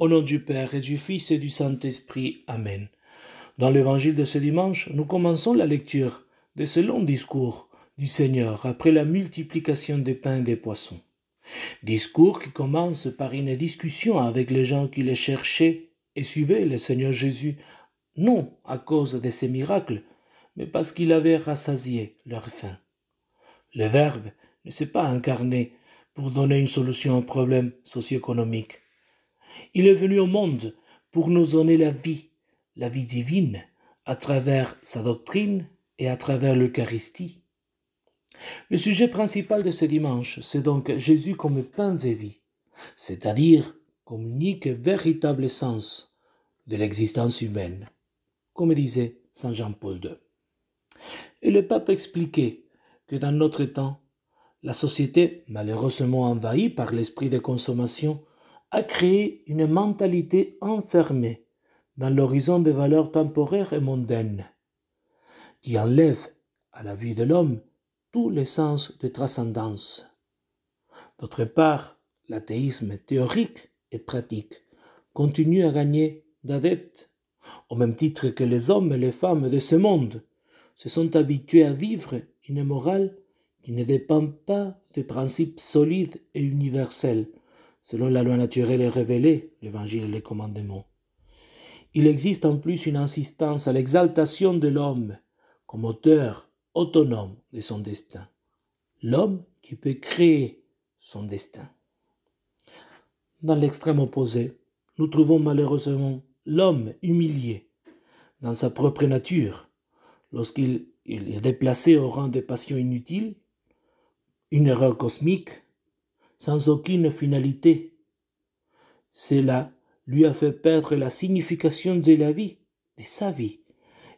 Au nom du Père et du Fils et du Saint-Esprit. Amen. Dans l'évangile de ce dimanche, nous commençons la lecture de ce long discours du Seigneur après la multiplication des pains et des poissons. Discours qui commence par une discussion avec les gens qui les cherchaient et suivaient le Seigneur Jésus, non à cause de ses miracles, mais parce qu'il avait rassasié leur faim. Le Verbe ne s'est pas incarné pour donner une solution aux problèmes problème socio économiques il est venu au monde pour nous donner la vie, la vie divine, à travers sa doctrine et à travers l'Eucharistie. Le sujet principal de ce dimanche, c'est donc Jésus comme pain de vie, c'est-à-dire comme unique véritable sens de l'existence humaine, comme disait Saint Jean-Paul II. Et le pape expliquait que dans notre temps, la société, malheureusement envahie par l'esprit de consommation, a créé une mentalité enfermée dans l'horizon des valeurs temporaires et mondaines, qui enlève à la vie de l'homme tous les sens de transcendance. D'autre part, l'athéisme théorique et pratique continue à gagner d'adeptes, au même titre que les hommes et les femmes de ce monde se sont habitués à vivre une morale qui ne dépend pas des principes solides et universels, selon la loi naturelle est révélée, l'évangile et les commandements. Il existe en plus une insistance à l'exaltation de l'homme comme auteur autonome de son destin. L'homme qui peut créer son destin. Dans l'extrême opposé, nous trouvons malheureusement l'homme humilié dans sa propre nature, lorsqu'il est déplacé au rang de passions inutiles, une erreur cosmique, sans aucune finalité. Cela lui a fait perdre la signification de la vie, de sa vie,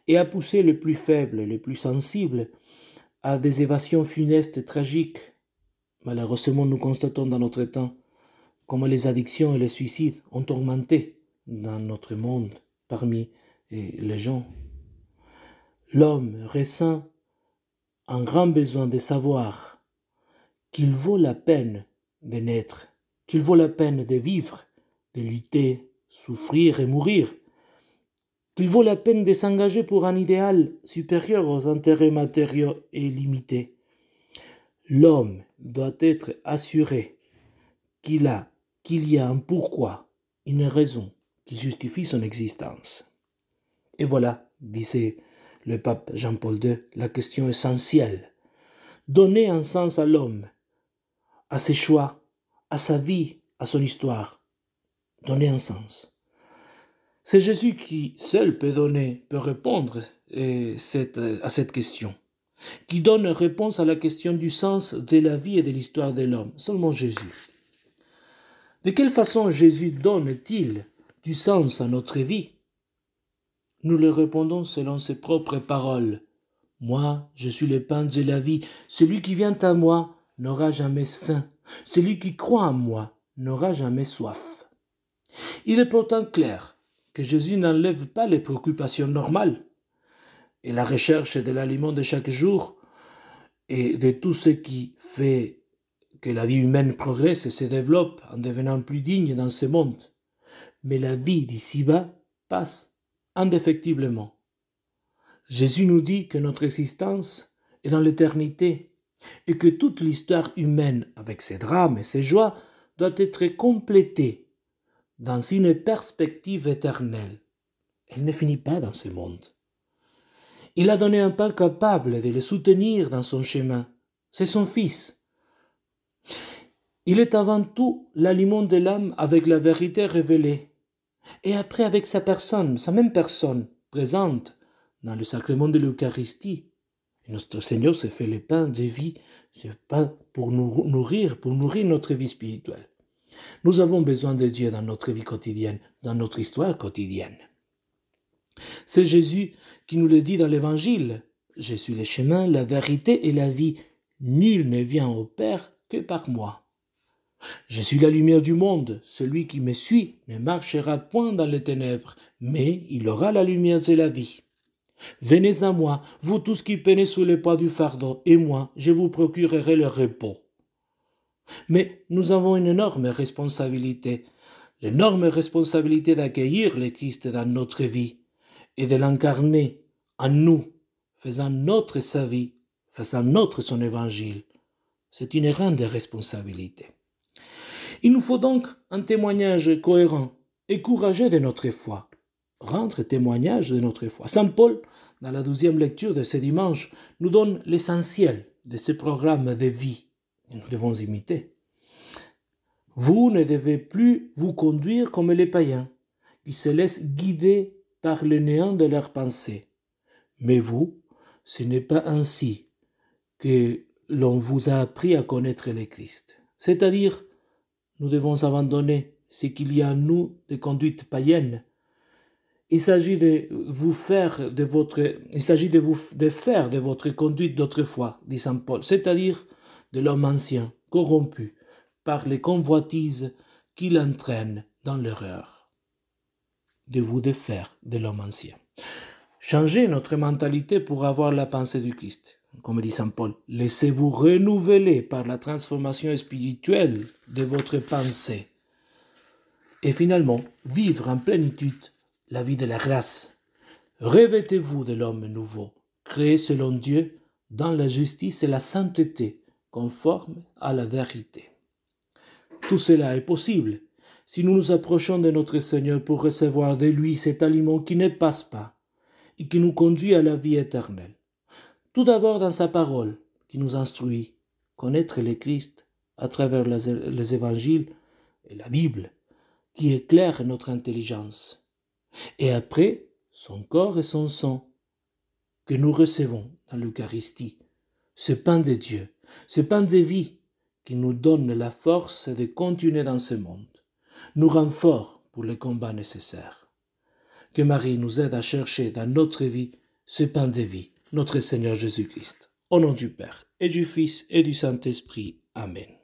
et a poussé les plus faibles, les plus sensibles, à des évasions funestes et tragiques. Malheureusement, nous constatons dans notre temps comment les addictions et les suicides ont tourmenté dans notre monde parmi les gens. L'homme ressent un grand besoin de savoir qu'il vaut la peine de naître, qu'il vaut la peine de vivre, de lutter, souffrir et mourir, qu'il vaut la peine de s'engager pour un idéal supérieur aux intérêts matériaux et limités. L'homme doit être assuré qu'il a, qu'il y a un pourquoi, une raison qui justifie son existence. Et voilà, disait le pape Jean-Paul II, la question essentielle. Donner un sens à l'homme à ses choix, à sa vie, à son histoire. Donner un sens. C'est Jésus qui seul peut donner, peut répondre à cette question, qui donne réponse à la question du sens de la vie et de l'histoire de l'homme, seulement Jésus. De quelle façon Jésus donne-t-il du sens à notre vie Nous le répondons selon ses propres paroles. Moi, je suis le pain de la vie. Celui qui vient à moi, n'aura jamais faim. Celui qui croit en moi n'aura jamais soif. Il est pourtant clair que Jésus n'enlève pas les préoccupations normales et la recherche de l'aliment de chaque jour et de tout ce qui fait que la vie humaine progresse et se développe en devenant plus digne dans ce monde. Mais la vie d'ici-bas passe indéfectiblement. Jésus nous dit que notre existence est dans l'éternité et que toute l'histoire humaine, avec ses drames et ses joies, doit être complétée dans une perspective éternelle. Elle ne finit pas dans ce monde. Il a donné un pain capable de le soutenir dans son chemin. C'est son Fils. Il est avant tout l'aliment de l'âme avec la vérité révélée, et après avec sa personne, sa même personne, présente dans le sacrement de l'Eucharistie, notre Seigneur se fait le pain de vie, ce pain pour nous nourrir, pour nourrir notre vie spirituelle. Nous avons besoin de Dieu dans notre vie quotidienne, dans notre histoire quotidienne. C'est Jésus qui nous le dit dans l'Évangile. Je suis le chemin, la vérité et la vie. Nul ne vient au Père que par moi. Je suis la lumière du monde. Celui qui me suit ne marchera point dans les ténèbres, mais il aura la lumière et la vie. Venez à moi, vous tous qui peinez sous le poids du fardeau, et moi, je vous procurerai le repos. Mais nous avons une énorme responsabilité, l'énorme responsabilité d'accueillir le Christ dans notre vie et de l'incarner en nous, faisant notre sa vie, faisant notre son évangile. C'est une grande responsabilité. Il nous faut donc un témoignage cohérent et courageux de notre foi, rendre témoignage de notre foi. Saint Paul, dans la douzième lecture de ce dimanche, nous donne l'essentiel de ce programme de vie que nous devons imiter. Vous ne devez plus vous conduire comme les païens, qui se laissent guider par le néant de leurs pensées. Mais vous, ce n'est pas ainsi que l'on vous a appris à connaître le Christ. C'est-à-dire, nous devons abandonner ce qu'il y a en nous de conduite païenne il s'agit de vous faire de votre, il s'agit de vous de faire de votre conduite d'autrefois, dit saint Paul, c'est-à-dire de l'homme ancien, corrompu par les convoitises qui l'entraînent dans l'erreur. De vous défaire de l'homme ancien. Changez notre mentalité pour avoir la pensée du Christ. Comme dit saint Paul, laissez-vous renouveler par la transformation spirituelle de votre pensée. Et finalement, vivre en plénitude la vie de la grâce. Revêtez-vous de l'homme nouveau, créé selon Dieu, dans la justice et la sainteté, conforme à la vérité. Tout cela est possible si nous nous approchons de notre Seigneur pour recevoir de lui cet aliment qui ne passe pas et qui nous conduit à la vie éternelle. Tout d'abord dans sa parole qui nous instruit, connaître le Christ à travers les évangiles et la Bible qui éclaire notre intelligence et après son corps et son sang que nous recevons dans l'Eucharistie, ce pain de Dieu, ce pain de vie qui nous donne la force de continuer dans ce monde, nous rend pour les combats nécessaires. Que Marie nous aide à chercher dans notre vie ce pain de vie, notre Seigneur Jésus-Christ. Au nom du Père et du Fils et du Saint-Esprit. Amen.